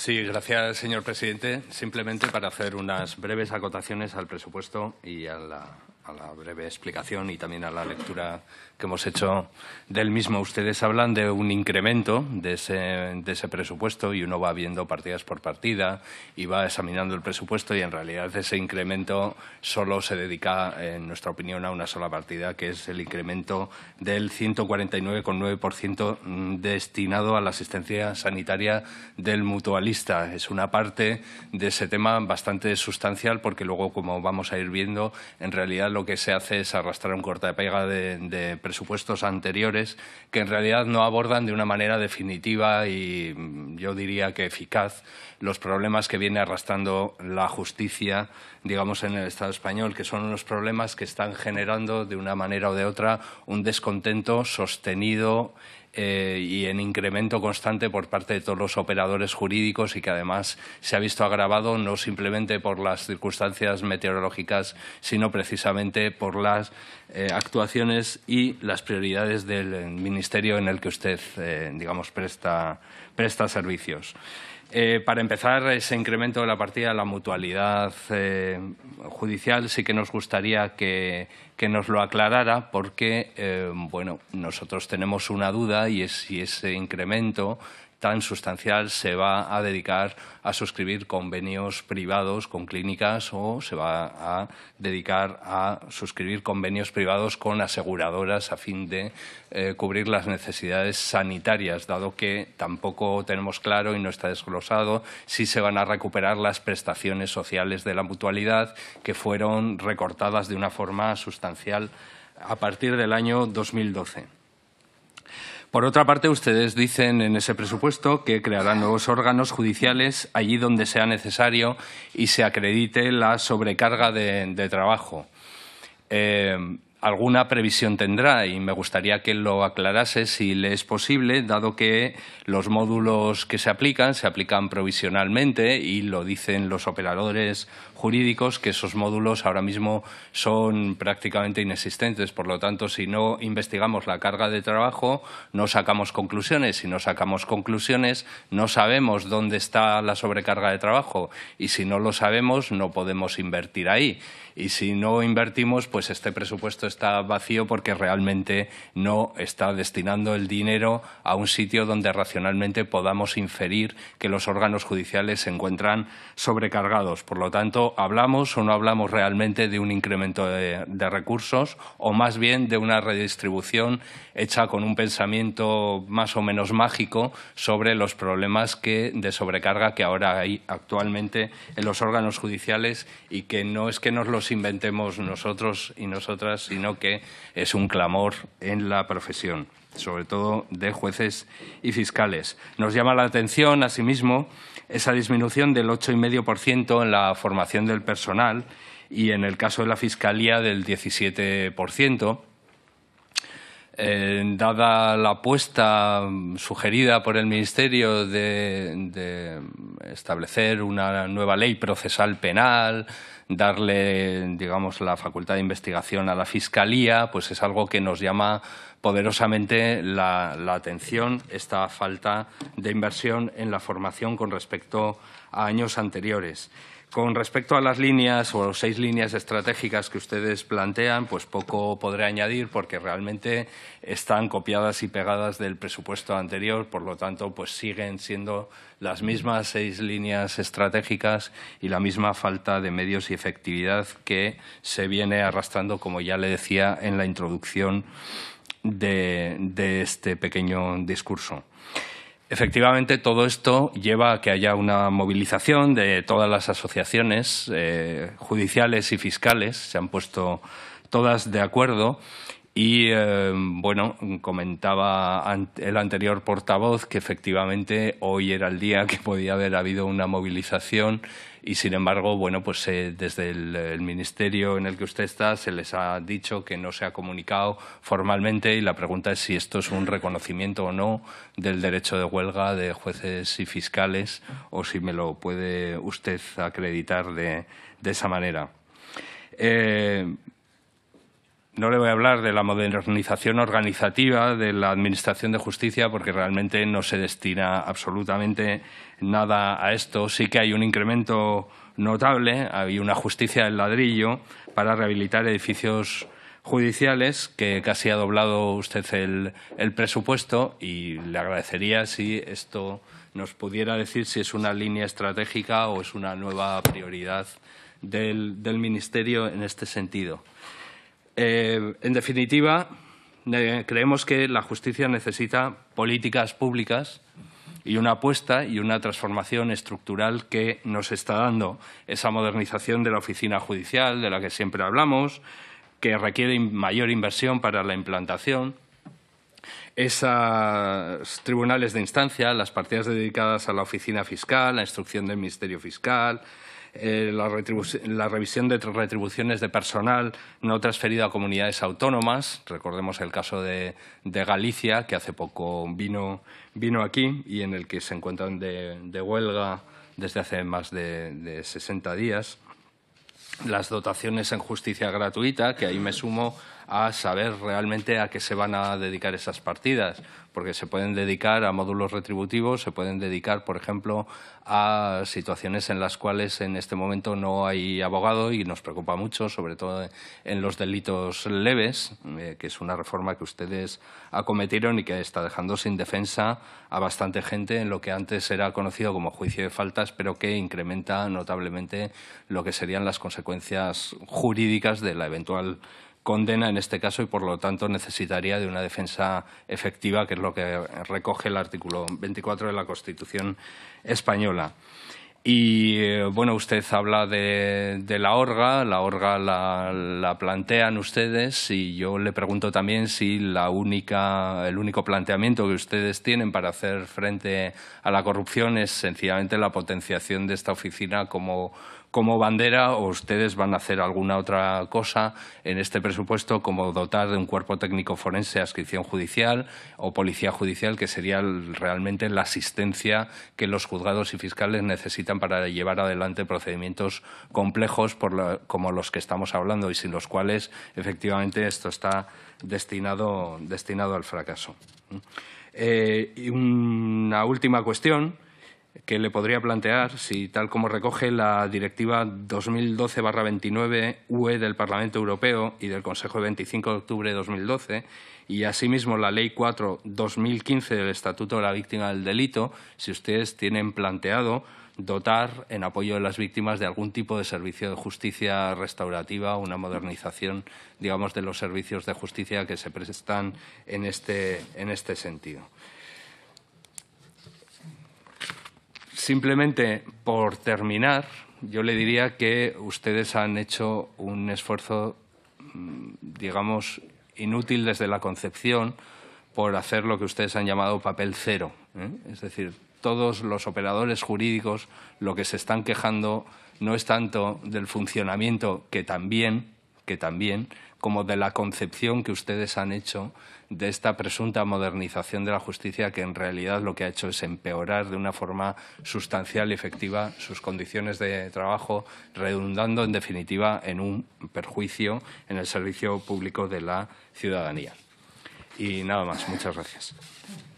Sí, gracias, señor presidente. Simplemente para hacer unas breves acotaciones al presupuesto y a la, a la breve explicación y también a la lectura que hemos hecho del mismo. Ustedes hablan de un incremento de ese, de ese presupuesto y uno va viendo partidas por partida y va examinando el presupuesto y en realidad ese incremento solo se dedica, en nuestra opinión, a una sola partida, que es el incremento del 149,9% destinado a la asistencia sanitaria del mutualista. Es una parte de ese tema bastante sustancial porque luego, como vamos a ir viendo, en realidad lo lo que se hace es arrastrar un corta de pega de, de presupuestos anteriores que en realidad no abordan de una manera definitiva y mm, yo diría que eficaz los problemas que viene arrastrando la justicia, digamos, en el Estado español, que son unos problemas que están generando de una manera o de otra un descontento sostenido eh, y en incremento constante por parte de todos los operadores jurídicos y que además se ha visto agravado no simplemente por las circunstancias meteorológicas, sino precisamente por las eh, actuaciones y las prioridades del eh, ministerio en el que usted, digamos, presta servicios. Eh, para empezar, ese incremento de la partida de la mutualidad eh, judicial sí que nos gustaría que, nos lo aclarara porque, eh, bueno, nosotros tenemos una duda y es si ese incremento tan sustancial se va a dedicar a suscribir convenios privados con clínicas o se va a dedicar a suscribir convenios privados con aseguradoras a fin de eh, cubrir las necesidades sanitarias, dado que tampoco tenemos claro y no está desglosado si se van a recuperar las prestaciones sociales de la mutualidad que fueron recortadas de una forma sustancial a partir del año 2012. Por otra parte, ustedes dicen en ese presupuesto que crearán nuevos órganos judiciales allí donde sea necesario y se acredite la sobrecarga de, trabajo. Eh, alguna previsión tendrá y me gustaría que lo aclarase si le es posible, dado que los módulos que se aplican se aplican provisionalmente y lo dicen los operadores jurídicos que esos módulos ahora mismo son prácticamente inexistentes. Por lo tanto, si no investigamos la carga de trabajo, no sacamos conclusiones. Si no sacamos conclusiones, no sabemos dónde está la sobrecarga de trabajo y si no lo sabemos, no podemos invertir ahí. Y si no invertimos, pues este presupuesto está vacío porque realmente no está destinando el dinero a un sitio donde racionalmente podamos inferir que los órganos judiciales se encuentran sobrecargados. Por lo tanto, hablamos o no hablamos realmente de un incremento de, recursos o más bien de una redistribución hecha con un pensamiento más o menos mágico sobre los problemas de sobrecarga que ahora hay actualmente en los órganos judiciales y que no es que nos los inventemos nosotros y nosotras, sino que es un clamor en la profesión, sobre todo de jueces y fiscales. Nos llama la atención, asimismo, esa disminución del 8,5% en la formación del personal y, en el caso de la Fiscalía, del 17%. Eh, dada la apuesta sugerida por el Ministerio de, establecer una nueva ley procesal penal, darle, digamos, la facultad de investigación a la Fiscalía, pues es algo que nos llama poderosamente la atención esta falta de inversión en la formación con respecto a años anteriores. Con respecto a las líneas o seis líneas estratégicas que ustedes plantean, pues poco podré añadir porque realmente están copiadas y pegadas del presupuesto anterior, por lo tanto, pues siguen siendo las mismas seis líneas estratégicas y la misma falta de medios y efectividad que se viene arrastrando, como ya le decía en la introducción de, de este pequeño discurso. Efectivamente, todo esto lleva a que haya una movilización de todas las asociaciones eh, judiciales y fiscales, se han puesto todas de acuerdo y em, bueno, comentaba el anterior portavoz que efectivamente hoy era el día que podía haber habido una movilización y sin embargo, bueno, pues eh, desde el, ministerio en el que usted está se les ha dicho que no se ha comunicado formalmente y la pregunta es si esto es un reconocimiento o no del derecho de huelga de jueces y fiscales o si me lo puede usted acreditar de, esa manera. Eh, no le voy a hablar de la modernización organizativa de la Administración de Justicia porque realmente no se destina absolutamente nada a esto. Sí que hay un incremento notable, hay una justicia del ladrillo para rehabilitar edificios judiciales, que casi ha doblado usted el, presupuesto y le agradecería si esto nos pudiera decir si es una línea estratégica o es una nueva prioridad del Ministerio en este sentido. Eh, en definitiva, creemos que la justicia necesita políticas públicas y una apuesta y una transformación estructural que nos está dando esa modernización de la oficina judicial, de la que siempre hablamos, que requiere mayor inversión para la implantación, esos tribunales de instancia, las partidas dedicadas a la oficina fiscal, la instrucción del Ministerio Fiscal, eh, la, revisión de retribuciones de personal no transferido a comunidades autónomas. Recordemos el caso de, Galicia, que hace poco vino, aquí y en el que se encuentran de, huelga desde hace más de, de 60 días. Las dotaciones en justicia gratuita, que ahí me sumo a saber realmente a qué se van a dedicar esas partidas, porque se pueden dedicar a módulos retributivos, se pueden dedicar, por ejemplo, a situaciones en las cuales en este momento no hay abogado y nos preocupa mucho, sobre todo en los delitos leves, eh, que es una reforma que ustedes acometieron y que está dejando sin defensa a bastante gente en lo que antes era conocido como juicio de faltas, pero que incrementa notablemente lo que serían las consecuencias jurídicas de la eventual condena en este caso y por lo tanto necesitaría de una defensa efectiva, que es lo que recoge el artículo 24 de la Constitución española. Y eh, bueno, usted habla de, la orga, la orga la, plantean ustedes y yo le pregunto también si la única, el único planteamiento que ustedes tienen para hacer frente a la corrupción es sencillamente la potenciación de esta oficina como, como bandera o ustedes van a hacer alguna otra cosa en este presupuesto, como dotar de un cuerpo técnico forense, a inscripción judicial o policía judicial, que sería realmente la asistencia que los juzgados y fiscales necesitan para llevar adelante procedimientos complejos como los que estamos hablando y sin los cuales efectivamente esto está destinado, destinado al fracaso. ¿Mm? Eh, y una última cuestión que le podría plantear si, tal como recoge la Directiva 2012-29 UE del Parlamento Europeo y del Consejo de 25 de octubre de 2012, y asimismo la Ley 4-2015 del Estatuto de la Víctima del Delito, si ustedes tienen planteado dotar en apoyo de las víctimas de algún tipo de servicio de justicia restaurativa, una modernización, digamos, de los servicios de justicia que se prestan en este, en este sentido. Simplemente por terminar, yo le diría que ustedes han hecho un esfuerzo, mm, digamos, inútil desde la concepción por hacer lo que ustedes han llamado papel cero. ¿eh? Es decir, todos los operadores jurídicos lo que se están quejando no es tanto del funcionamiento que también, que también, como de la concepción que ustedes han hecho de esta presunta modernización de la justicia que en realidad lo que ha hecho es empeorar de una forma sustancial y efectiva sus condiciones de trabajo, redundando en definitiva en un perjuicio en el servicio público de la ciudadanía. Y nada más, muchas gracias.